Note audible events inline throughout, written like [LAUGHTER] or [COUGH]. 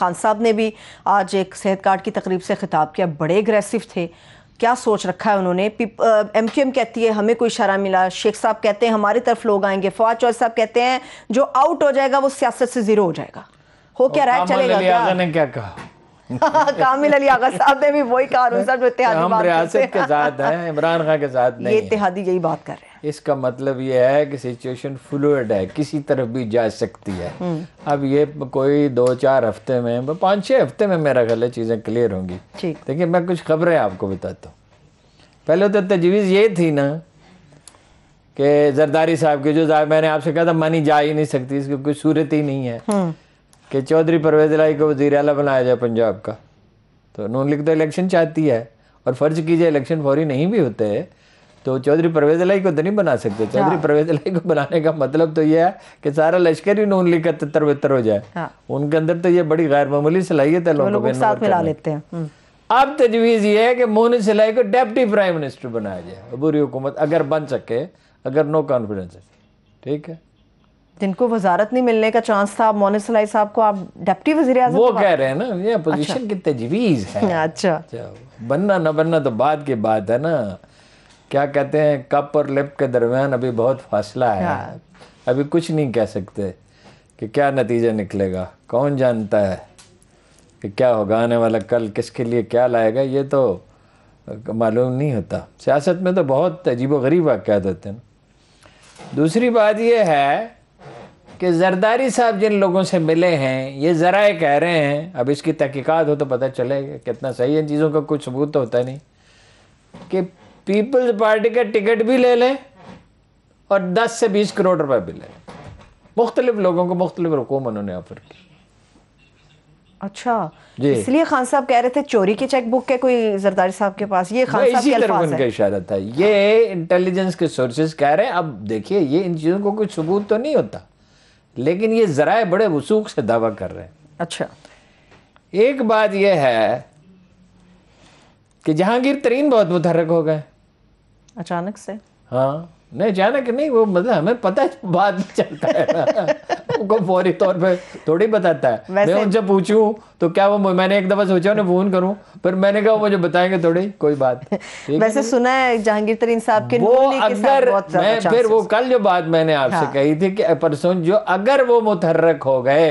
खान साहब ने भी आज एक सेहत कार्ड की तकरीब से खिताब किया बड़े एग्रेसिव थे क्या सोच रखा है उन्होंने एम क्यू एम कहती है हमें कोई इशारा मिला शेख साहब कहते हैं हमारी तरफ लोग आएंगे फवाद चौधरी साहब कहते हैं जो आउट हो जाएगा वो सियासत से जीरो हो जाएगा हो क्या रहा है चलेगा क्या कहा [LAUGHS] कामिल अली आगा साहब ने भी वही कहा साहब इतिहादी हम रियासत के साथ हैं इमरान खान के साथ नहीं ये इतिहादी यही बात कर रहे हैं इसका मतलब ये है कि सिचुएशन फ्लूड है किसी तरफ भी जा सकती है हम्म। अब ये कोई दो चार हफ्ते में पाँच छः हफ्ते में मेरा ख्याल है चीज़ें क्लियर होंगी देखिए मैं कुछ खबरें आपको बताता हूँ पहले तो तजवीज़ ये थी ना कि जरदारी साहब की जो मैंने आपसे कहा था मानी जा ही नहीं सकती इसकी कोई सूरत ही नहीं है हम्म। कि चौधरी परवेज लाई को वजीर अला बनाया जाए पंजाब का तो नून लिख तो इलेक्शन चाहती है और फ़र्ज कीजिए इलेक्शन फौरी नहीं भी होते है तो चौधरी परवेज लाई को तो नहीं बना सकते हाँ। चौधरी परवेज लाई को बनाने का मतलब तो यह है कि सारा लश्कर ही नून लिख का तितर बितर हो जाए हाँ। उनके अंदर तो ये बड़ी गैर मामूली सलाहियत है लोगों को साथ मिला लेते हैं हम्म। अब तजवीज़ ये है कि मोहन सिलाई को डेप्टी प्राइम मिनिस्टर बनाया जाए अबूरी हुकूमत अगर बन सके अगर नो कॉन्फिडेंस है ठीक है जिनको वजारत नहीं मिलने का चांस था मोनिसलाई साहब को आप डिप्टी वजीर वो कह रहे हैं ना ये पोजीशन अच्छा। की तजवीज़ है अच्छा।, बनना ना बनना तो बाद की बात है ना क्या कहते हैं कप और लिप के दरमियान अभी बहुत फासला है हाँ। अभी कुछ नहीं कह सकते कि क्या नतीजा निकलेगा कौन जानता है कि क्या होगा आने वाला कल किसके लिए क्या लाएगा ये तो मालूम नहीं होता सियासत में तो बहुत अजीब व गरीब वाक़ होते हैं दूसरी बात यह है कि जरदारी साहब जिन लोगों से मिले हैं ये ज़रा कह रहे हैं अब इसकी तहकीकात हो तो पता चलेगा कितना सही है चीज़ों का कुछ सबूत तो होता नहीं कि पीपल्स पार्टी का टिकट भी ले लें और 10 से 20 करोड़ रुपए भी लें मुख्तलिफ लोगों को मुख्तलिफ रकूम उन्होंने ऑफर की अच्छा इसलिए खान साहब कह रहे थे चोरी की चेक बुक के कोई जरदारी साहब के पास ये खान साहब इसी तरफ उनका इशारा था ये इंटेलिजेंस के सोर्सेज कह रहे हैं अब देखिए ये इन चीज़ों को कोई सबूत तो नहीं होता लेकिन ये ज़राए बड़े वसूख से दावा कर रहे हैं अच्छा एक बात यह है कि जहांगीर तरीन बहुत मुतहरक हो गए अचानक से हाँ नहीं अचानक नहीं वो मतलब हमें पता है बाद चलता है [LAUGHS] को फौरी तौर पे थोड़ी बताता है मैं उनसे पूछू तो क्या वो मैंने एक दफा सोचा उन्हें फोन करूं पर मैंने कहा मुझे बताएंगे थोड़ी कोई बात [LAUGHS] वैसे सुना है जहांगीर तरीन साहब के वो अगर मैं फिर वो कल जो बात मैंने आपसे हाँ। कही थी कि परसों जो अगर वो मुतहरक हो गए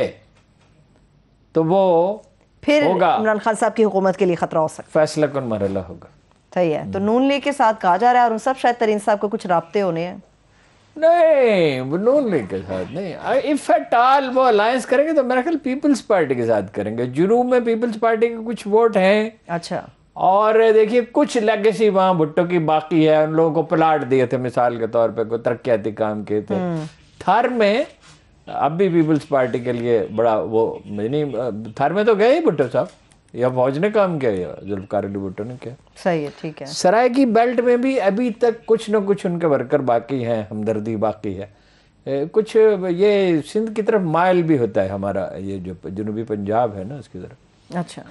तो वो फिर इमरान खान साहब की हुकूमत के लिए खतरा हो सकता फैसला कौन मरला होगा सही है तो नून लीग के साथ कहा जा रहा है और उन सब शायद तरीन साहब को कुछ रबते होने हैं नहीं नून लीग के साथ नहीं इनफैक्ट आल वो अलायंस करेंगे तो मेरा ख्याल पीपल्स पार्टी के साथ करेंगे जुनूब में पीपल्स पार्टी के कुछ वोट हैं अच्छा और देखिए कुछ लेगेसी वहाँ भुट्टो की बाकी है उन लोगों को प्लाट दिए थे मिसाल के तौर पर कोई तरक्याती काम किए थे हम्म। थर में अब भी पीपल्स पार्टी के लिए बड़ा वो नहीं थर में तो गए ही भुट्टो साहब या फौज ने काम किया या जुल्फकार अली भुट्टो ने किया सही है ठीक है सराय की बेल्ट में भी अभी तक कुछ न कुछ उनके वर्कर बाकी हैं हमदर्दी बाकी है कुछ ये सिंध की तरफ माइल भी होता है हमारा ये जो जनूबी पंजाब है ना उसकी तरफ अच्छा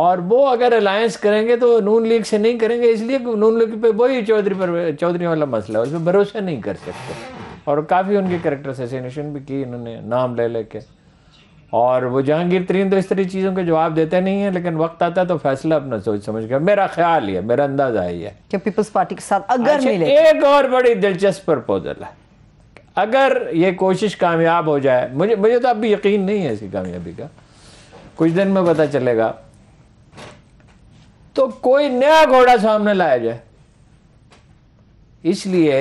और वो अगर अलायंस करेंगे तो नून लीग से नहीं करेंगे इसलिए नून लीग पे वही चौधरी पर चौधरी वाला मसला है उसमें भरोसा नहीं कर सकते और काफ़ी उनके करेक्टर असेसिनेशन भी की इन्होंने नाम ले लेके और वो जहांगीर तरीन तो इस तरह चीज़ों के जवाब देते नहीं है लेकिन वक्त आता है तो फैसला अपना सोच समझ कर मेरा ख्याल है मेरा अंदाजा ही है कि पीपल्स पार्टी के साथ अगर अच्छा, मिले तो। एक और बड़ी दिलचस्प प्रपोजल है अगर ये कोशिश कामयाब हो जाए मुझे मुझे तो अब यकीन नहीं है इसकी कामयाबी का कुछ दिन में पता चलेगा तो कोई नया घोड़ा सामने लाया जाए इसलिए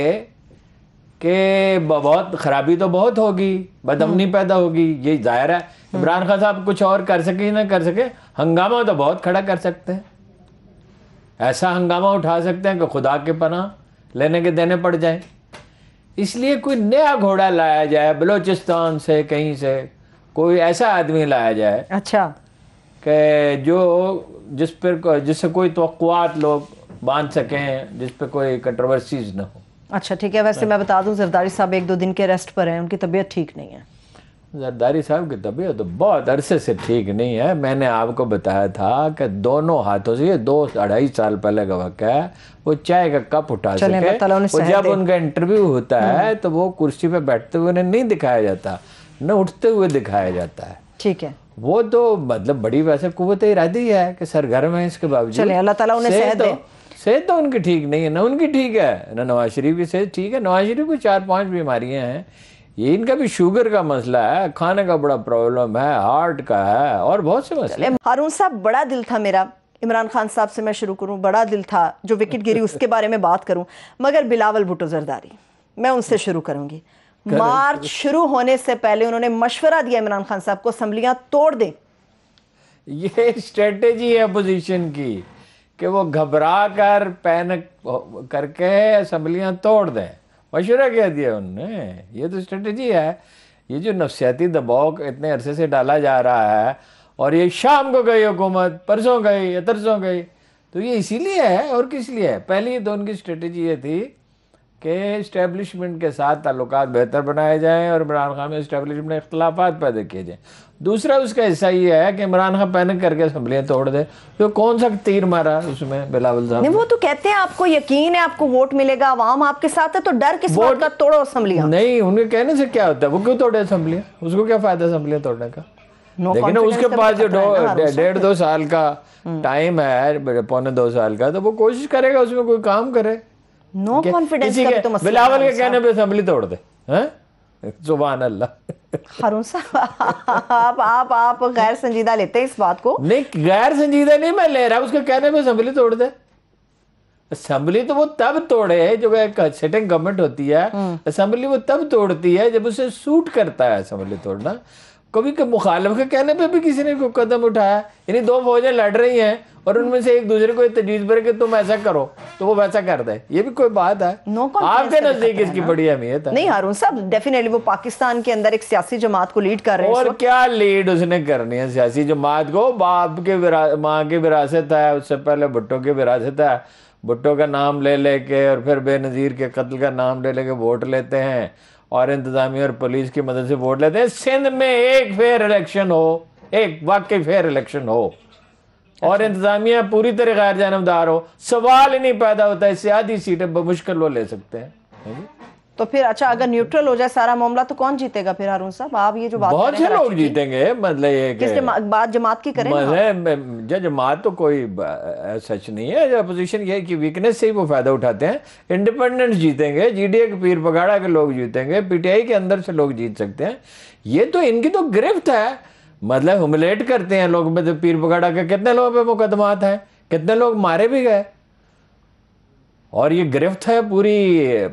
कि बहुत ख़राबी तो बहुत होगी बदमनी हम्म। पैदा होगी ये जाहिर है हम्म। इमरान खान साहब कुछ और कर सके ना कर सके हंगामा तो बहुत खड़ा कर सकते हैं ऐसा हंगामा उठा सकते हैं कि खुदा के पना लेने के देने पड़ जाए इसलिए कोई नया घोड़ा लाया जाए बलोचिस्तान से कहीं से कोई ऐसा आदमी लाया जाए अच्छा के जो जिस पर जिससे कोई तो लोग बांध सकें जिस पर कोई कंट्रोवर्सीज ना हो अच्छा ठीक है वैसे मैं बता दूं जरदारी साहब एक दो दिन के रेस्ट पर हैं उनकी तबीयत ठीक नहीं है जरदारी साहब की तबीयत तो बहुत अरसे से ठीक नहीं है मैंने आपको बताया था कि दोनों हाथों से ये दो अढ़ाई साल पहले का वक्त है वो चाय का कप उठा सके और जब उनका इंटरव्यू होता है हम्म। तो वो कुर्सी पे बैठते हुए उन्हें नहीं दिखाया जाता न उठते हुए दिखाया जाता है ठीक है वो तो मतलब बड़ी वैसे कुत इरादी है कि सर घर में इसके बावजूद अल्लाह ताला उन्हें सेहत तो दे सेहत तो उनकी ठीक नहीं है ना उनकी ठीक है ना नवाज शरीफ की सेहत ठीक है नवाज शरीफ को चार पांच बीमारियां हैं ये इनका भी शुगर का मसला है खाने का बड़ा प्रॉब्लम है हार्ट का है और बहुत से मसले हारून साहब बड़ा दिल था मेरा इमरान खान साहब से मैं शुरू करूँ बड़ा दिल था जो विकेट गिरी उसके बारे में बात करूं मगर बिलावल भुटो जरदारी मैं उनसे शुरू करूंगी मार्च शुरू होने से पहले उन्होंने मशवरा दिया इमरान खान साहब को असम्बलियां तोड़ दें ये स्ट्रेटेजी है अपोजिशन की कि वो घबरा कर पैन करके असम्बलियाँ तोड़ दें मशूरा क्या दिया उनने ये तो स्ट्रेटजी है ये जो नफसियाती दबाव इतने अरसे से डाला जा रहा है और ये शाम को गई हुकूमत परसों गई या तरसों गई तो ये इसीलिए है और किस लिए है पहली तो उनकी स्ट्रेटजी ये थी कि इस्टेबलिशमेंट के साथ ताल्लुक बेहतर बनाए जाएँ और इमरान खान में इस्टेबलिशमेंट में इख्तलाफ पैदा किए जाएँ दूसरा उसका हिस्सा ये है कि इमरान खान पैनिक करके असम्बलियाँ तोड़ दे तो कौन सा तीर मारा उसमें बिलावल साहब नहीं वो तो कहते हैं आपको यकीन है आपको वोट मिलेगा आवाम आपके साथ है तो डर किस वोट का तोड़ो असम्बलियाँ नहीं उनके कहने से क्या होता है वो क्यों तोड़े असम्बलियाँ उसको क्या फ़ायदा असम्बलियाँ तोड़ने का No लेकिन उसके पास जो डेढ़ दो साल का टाइम हम्म। है पौने दो साल का तो वो कोशिश करेगा उसमें कोई काम करे नो कॉन्फिडेंस का तो मसला बिलावल के कहने पे असेंबली तोड़ दे हैं जुबान अल्लाह हारून साहब आप आप आप गैर संजीदा लेते हैं इस बात को नहीं गैर संजीदा नहीं मैं ले रहा उसके कहने पे असेंबली तोड़ दे असेंबली तो वो तब तोड़े है जब एक सेटिंग गवर्नमेंट होती है असेंबली हम्म। वो तब तोड़ती है जब उसे सूट करता है असेंबली तोड़ना कभी के मुखालफ के कहने पे भी किसी ने कोई कदम उठाया यानी दो फौजें लड़ रही हैं और उनमें से एक दूसरे को तजवीज पर कि तुम ऐसा करो तो वो वैसा कर दे ये भी कोई बात है no आपके तो नजदीक इसकी बड़ी अहमियत है नहीं हारून साहब डेफिनेटली वो पाकिस्तान के अंदर एक सियासी जमात को लीड कर रहे हैं और क्या लीड उसने करनी है सियासी जमात को बाप के माँ की विरासत है उससे पहले भुट्टो की विरासत है भुट्टो का नाम ले लेके और फिर बेनज़ीर के कत्ल का नाम ले लेके वोट लेते हैं और इंतजामिया और पुलिस की मदद से वोट लेते हैं सिंध में एक फेयर इलेक्शन हो एक वाकई फेयर इलेक्शन हो और इंतजामिया पूरी तरह गैर जानबदार हो सवाल ही नहीं पैदा होता है इससे आधी सीटें बमुश्किल वो ले सकते हैं तो फिर अच्छा अगर न्यूट्रल हम्म। हो जाए सारा मामला तो कौन जीतेगा फिर हारून साहब आप ये जो बात बहुत से लोग जीतेंगे मतलब ये किस बात जमात की करें मतलब जमात तो कोई सच नहीं है अपोजिशन ये कि वीकनेस से ही वो फायदा उठाते हैं इंडिपेंडेंट जीतेंगे जीडीए के पीर पगाड़ा के लोग जीतेंगे पीटीआई के अंदर से लोग जीत सकते हैं ये तो इनकी तो गिरफ्त है मतलब हुमलेट करते हैं लोग मतलब पीर पगाड़ा के कितने लोगों पर मुकदमात हैं कितने लोग मारे भी गए और ये गिरफ्त है पूरी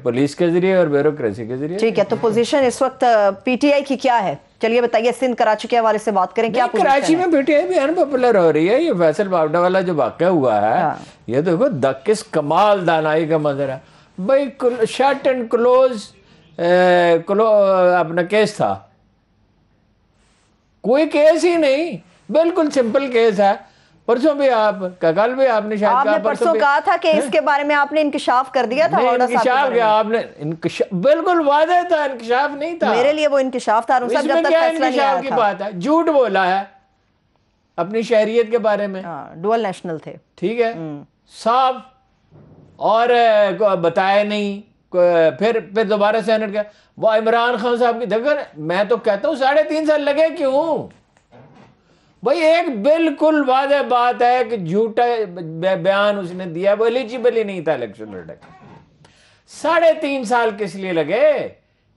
पुलिस के जरिए और ब्यूरोक्रेसी के जरिए ठीक है तो पोजीशन इस वक्त पीटीआई की क्या है चलिए बताइए सिंध कराची के हवाले से बात करें क्या कराची में पीटीआई भी अनपॉपुलर हो रही है ये फैसल बावडा वाला जो वाक्य हुआ है हाँ। ये देखो दक्किस कमाल दानाई का मंजर है भाई शर्ट एंड क्लोज क्लो अपना केस था कोई केस ही नहीं बिल्कुल सिंपल केस है परसों भी आप कल भी आपने शायद आपने परसों कहा था कि इसके बारे में आपने इंकशाफ कर दिया था इंकशाफ क्या आपने इंकशाफ बिल्कुल वादे था इंकशाफ नहीं था मेरे लिए वो इंकशाफ था जब तक फैसला की बात है झूठ बोला है अपनी शहरियत के बारे में हाँ, डुअल नेशनल थे ठीक है हम्म। साफ और बताया नहीं फिर फिर दोबारा सेनेट गया वो इमरान खान साहब की देखो मैं तो कहता हूँ साढ़े तीन साल लगे क्यों भाई एक बिल्कुल वादे बात है कि झूठा बयान उसने दिया वो एलिजिबल ही नहीं था इलेक्शन लड़ने साढ़े तीन साल किस लिए लगे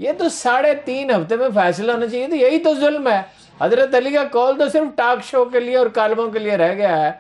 ये तो साढ़े तीन हफ्ते में फैसला होना चाहिए था तो यही तो जुल्म है हजरत अली का कॉल तो सिर्फ टाक शो के लिए और कालमों के लिए रह गया है